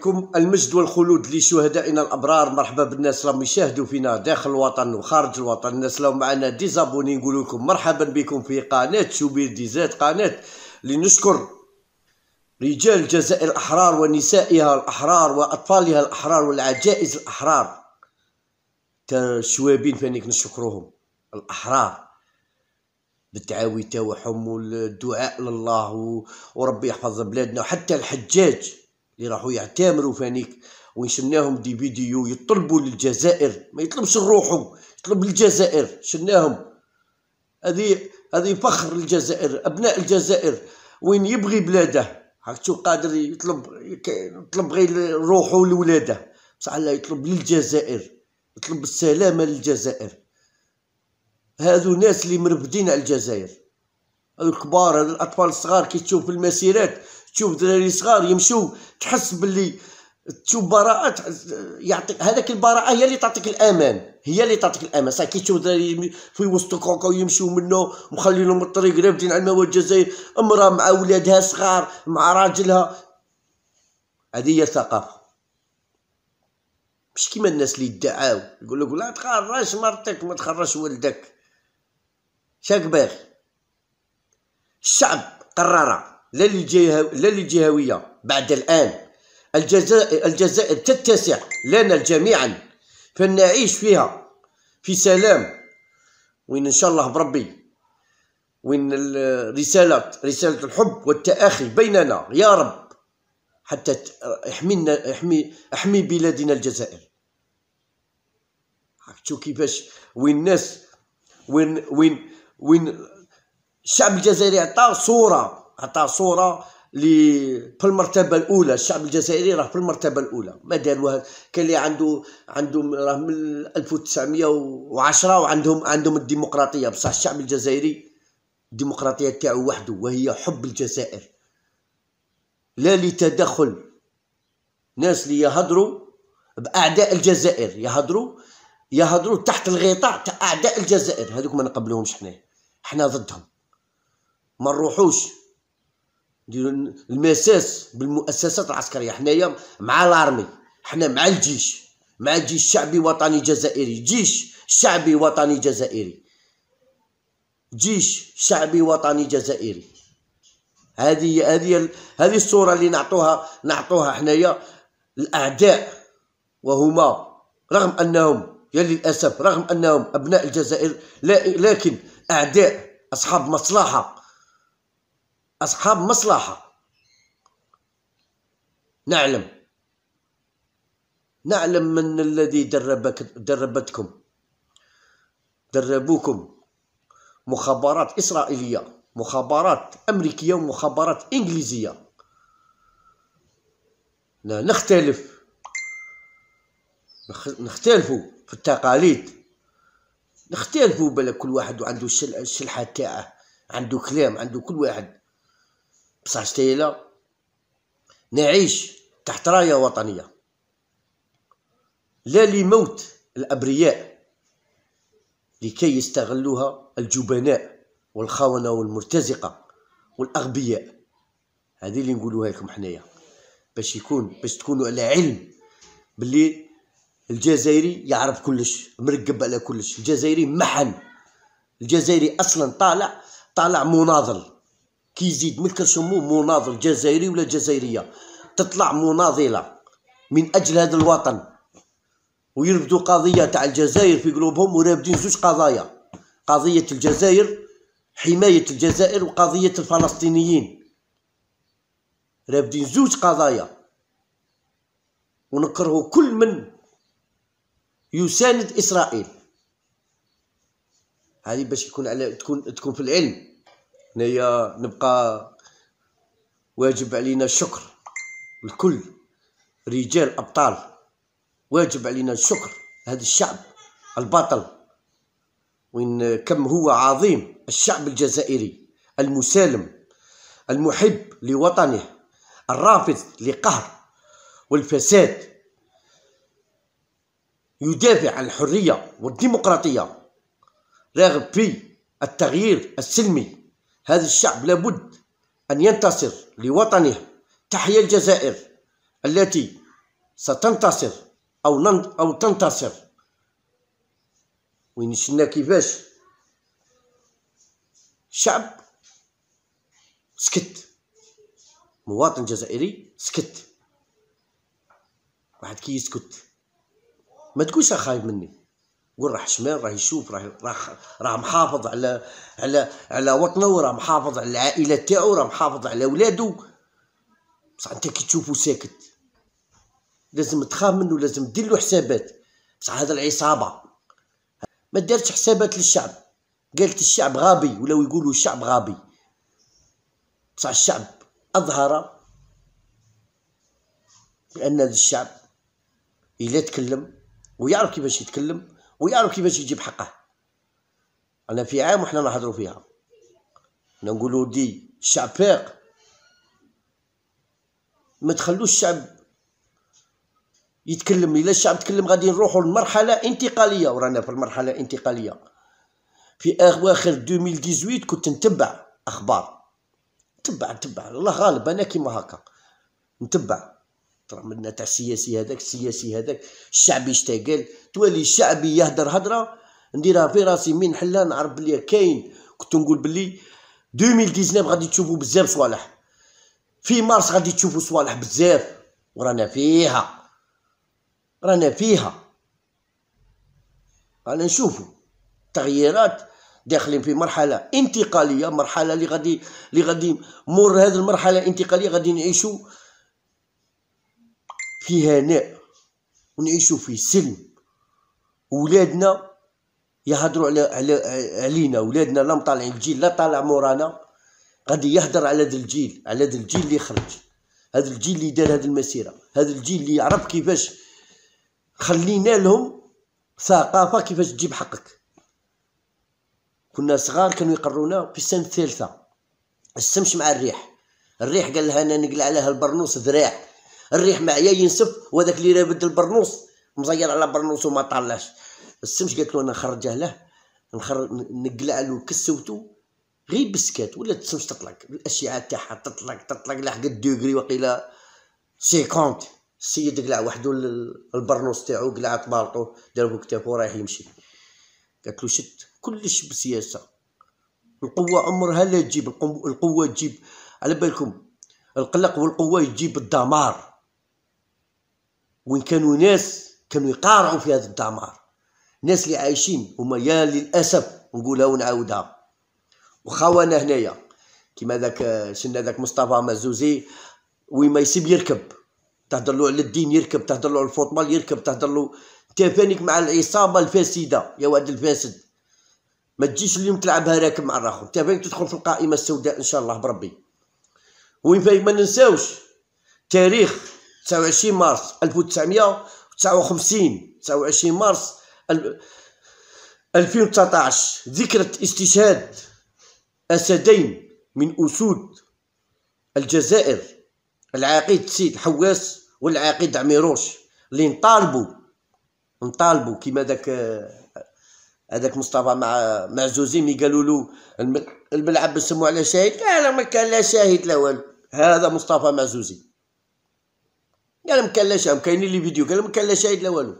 بكم المجد والخلود لشهدائنا الابرار مرحبا بالناس راهم يشاهدوا فينا داخل الوطن وخارج الوطن الناس راهم معنا ديزابوني نقول لكم مرحبا بكم في قناه شوبير ديزات قناه لنشكر رجال الجزائر الاحرار ونسائها الاحرار واطفالها الاحرار والعجائز الاحرار شوابين فانك نشكرهم الاحرار بالتعاوي تاعهم والدعاء لله وربي يحفظ بلادنا وحتى الحجاج اللي راحوا يعتمروا فانيك وشناهم دي فيديو يطلبوا للجزائر ما يطلبش روحه يطلب للجزائر شناهم هذه هذه فخر الجزائر ابناء الجزائر وين يبغي بلاده هاك شو قادر يطلب يطلب غير روحه لولاده بصح لا يطلب للجزائر يطلب السلامه للجزائر هذو ناس اللي مربدين على الجزائر الكبار هذو الاطفال الصغار كي تشوف المسيرات تشوف دراري صغار يمشوا تحس باللي تشوف براءة يعطيك هذاك البراءة هي اللي تعطيك الأمان هي اللي تعطيك الأمان صح كي تشوف دراري في وسط كوكا ويمشوا منه مخلينهم الطريق رافدين على المواد الجزائر امرأة مع ولادها صغار مع راجلها هذه هي الثقافة مش كيما الناس اللي يدعاو يقول لك لا تخرج مرتك ما تخرجش ولدك شاك باغي الشعب قرر لا لا للجهويه بعد الان الجزائر الجزائر تتسع لنا جميعا فلنعيش فيها في سلام وين ان شاء الله بربي وين رسالة رسالة الحب والتآخي بيننا يا رب حتى احمينا احمي احمي بلادنا الجزائر شو كيفاش وين الناس وين وين وين الشعب الجزائري عطى صورة عطى صوره لي في المرتبه الاولى الشعب الجزائري راه في المرتبه الاولى ما داروها كان اللي عنده عندهم راه من 1910 وعندهم عندهم الديمقراطيه بصح الشعب الجزائري الديمقراطيه تاعو وحده وهي حب الجزائر لا لتدخل ناس اللي يهضروا باعداء الجزائر يهضروا يهضروا تحت الغطاء تاع اعداء الجزائر هذوك ما نقبلوهمش حنا حنا ضدهم ما نروحوش نديرو المساس بالمؤسسات العسكريه حنايا مع لارمي حنا مع الجيش مع الجيش الشعبي وطني جزائري جيش شعبي وطني جزائري جيش شعبي وطني جزائري هذه هذه هذه الصوره اللي نعطوها نعطوها حنايا الاعداء وهما رغم انهم يا للاسف رغم انهم ابناء الجزائر لكن اعداء اصحاب مصلحه أصحاب مصلحة نعلم نعلم من الذي دربك دربتكم دربوكم مخابرات إسرائيلية مخابرات أمريكية ومخابرات إنجليزية لا نختلف نختلفوا في التقاليد نختلفوا بلا كل واحد وعنده الشلحة تاعه عنده كلام عنده كل واحد بصح شتيلة نعيش تحت راية وطنية لا لموت الأبرياء لكي يستغلوها الجبناء والخونة والمرتزقة والأغبياء هذه اللي نقولوها لكم حنايا باش يكون باش تكونوا على علم باللي الجزائري يعرف كلش مرقب على كلش الجزائري محن الجزائري اصلا طالع طالع مناضل كيزيد ملك سمو مناضل جزائري ولا جزائريه تطلع مناضله من اجل هذا الوطن ويربدوا قضيه تاع الجزائر في قلوبهم ورابدين زوج قضايا قضيه الجزائر حمايه الجزائر وقضيه الفلسطينيين رابدين زوج قضايا ونكره كل من يساند اسرائيل هذه باش يكون على تكون تكون في العلم هنايا نبقى واجب علينا الشكر لكل رجال ابطال واجب علينا الشكر هذا الشعب البطل وين كم هو عظيم الشعب الجزائري المسالم المحب لوطنه الرافض لقهر والفساد يدافع عن الحرية والديمقراطية راغب في التغيير السلمي هذا الشعب لابد أن ينتصر لوطنه تحيا الجزائر التي ستنتصر أو أو تنتصر وين شفنا كيفاش الشعب سكت مواطن جزائري سكت واحد كيسكت يسكت ما تقولش خايف مني قول راح شمال راه يشوف راه راه محافظ على على على وطنه وراه محافظ على العائله تاعو راه محافظ على ولادو بصح انت كي تشوفو ساكت لازم تخاف منو لازم دير له حسابات بصح هذا العصابه ما دارتش حسابات للشعب قالت الشعب غبي ولاو يقولوا الشعب غبي بصح الشعب اظهر بان الشعب الا تكلم ويعرف كيفاش يتكلم ويعرف كيفاش يجيب حقه انا في عام وحنا نهضروا فيها انا دي ودي الشعب فاق ما تخلوش الشعب يتكلم الا الشعب تكلم غادي نروحوا لمرحله انتقاليه ورانا في المرحله الانتقاليه في اواخر 2018 كنت نتبع اخبار نتبع نتبع الله غالب انا كيما هكا نتبع طرمدنا تاع السياسي هذاك السياسي هذاك الشعبي اشتغل توالي الشعبي يهدر هدره نديرها في راسي من حلا نعرف بلي كاين كنت نقول بلي 2019 غادي تشوفوا بزاف صوالح في مارس غادي تشوفوا صوالح بزاف ورانا فيها رانا فيها رانا نشوفوا تغييرات داخلين في مرحله انتقاليه مرحله اللي غادي اللي غادي مور هذه المرحله الانتقاليه غادي نعيشوا في هناء ونعيشوا في سلم ولادنا يهضروا على علينا ولادنا لا مطالعين الجيل لا طالع مورانا غادي يهضر على هذا الجيل على هذا الجيل اللي خرج هذا الجيل اللي دار هذه المسيره هذا الجيل اللي يعرف كيفاش خلينا لهم ثقافه كيفاش تجيب حقك كنا صغار كانوا يقرونا في السنه الثالثه السمش مع الريح الريح قال لها انا نقلع عليها البرنوس ذراع الريح معايا ينسف وهذاك اللي رابد البرنوص مزير على برنوص وما طالاش السمش قالت له انا نخرجه له نخرج نقلع له كسوتو غير بسكات ولا السمش تطلق الاشعه تاعها تطلق تطلق لحق الدوغري وقيلا سيكونت السيد قلع وحدو البرنوس تاعو قلع طبالطو دارو كتافو رايح يمشي قالت له شت كلش بسياسه القوه عمرها لا تجيب القوه تجيب على بالكم القلق والقوه تجيب الدمار وين كانوا ناس كانوا يقارعوا في هذا الدمار ناس اللي عايشين هما يا للاسف نقولها ونعاودها وخوانا هنايا كيما ذاك شنا ذاك مصطفى مزوزي وي ما يسيب يركب تهضر له على الدين يركب تهضر له على الفوتبال يركب تهضر له تفانيك مع العصابه الفاسده يا واد الفاسد ما تجيش اليوم تلعبها راكب مع الراخو تفانيك تدخل في القائمه السوداء ان شاء الله بربي وين ما ننساوش تاريخ 29 مارس 1959 29 مارس 2019 ذكرى استشهاد أسدين من أسود الجزائر العقيد سيد حواس والعقيد عميروش اللي نطالبوا نطالبوا كيما داك هذاك مصطفى مع مع زوزيمي قالوا له الملعب بسموه على شاهد لا لا ما كان لا شاهد لا والو هذا مصطفى معزوزي قال مكلاشاهم كاينين لي فيديو قال لا شاهد لا والو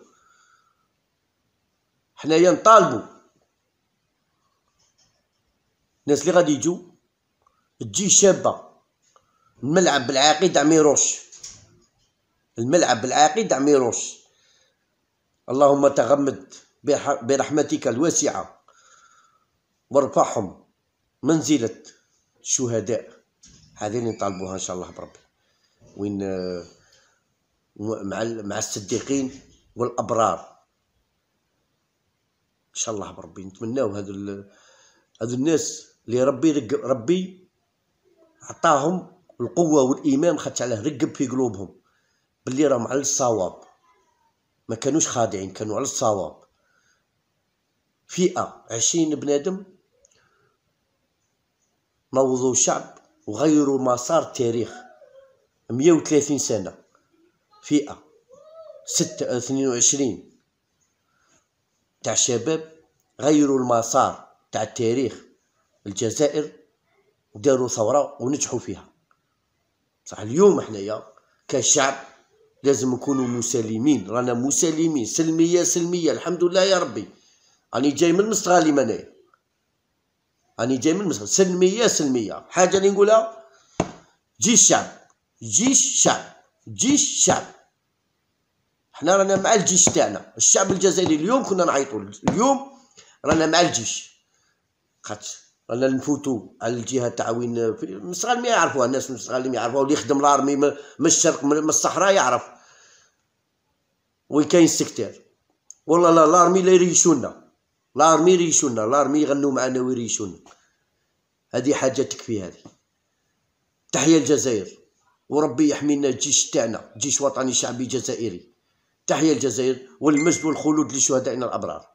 حنايا نطالبو الناس اللي غادي يجوا تجي شابه الملعب بالعقيد عميروش الملعب بالعاقد عميروش اللهم تغمد برحمتك الواسعة وارفعهم منزلة الشهداء اللي نطالبوها إن شاء الله بربي وين آه، مع مع الصديقين والابرار ان شاء الله بربي نتمناو هذو هذو الناس اللي ربي رقب ربي عطاهم القوه والايمان خدت عليه رقب في قلوبهم باللي راهم على الصواب ما كانوش خادعين كانوا على الصواب فئه عشرين بنادم نوضوا شعب وغيروا مسار التاريخ 130 سنه فئة ستة اثنين وعشرين تاع شباب غيروا المسار تاع التاريخ الجزائر وداروا ثورة ونجحوا فيها صح اليوم حنايا كشعب لازم نكونوا مسالمين رانا مسالمين سلمية سلمية الحمد لله يا ربي راني جاي من مستغالي منايا راني جاي من مستغالي سلمية سلمية حاجة اللي نقولها جيش شعب جيش شعب جيش الشعب حنا رانا مع الجيش تاعنا الشعب الجزائري اليوم كنا نعيطوا اليوم رانا مع الجيش خاطر رانا نفوتوا على الجهه التعاون في مستغل ما يعرفوها الناس ما يعرفوها واللي يخدم لارمي من الشرق من الصحراء يعرف وين كاين السكتير والله لا لارمي لا يريشونا لارمي يريشونا لارمي يغنوا معنا ويريشونا هذه حاجه تكفي هذه تحيه الجزائر وربي يحمينا الجيش تاعنا جيش وطني شعبي جزائري تحية الجزائر والمجد والخلود لشهدائنا الأبرار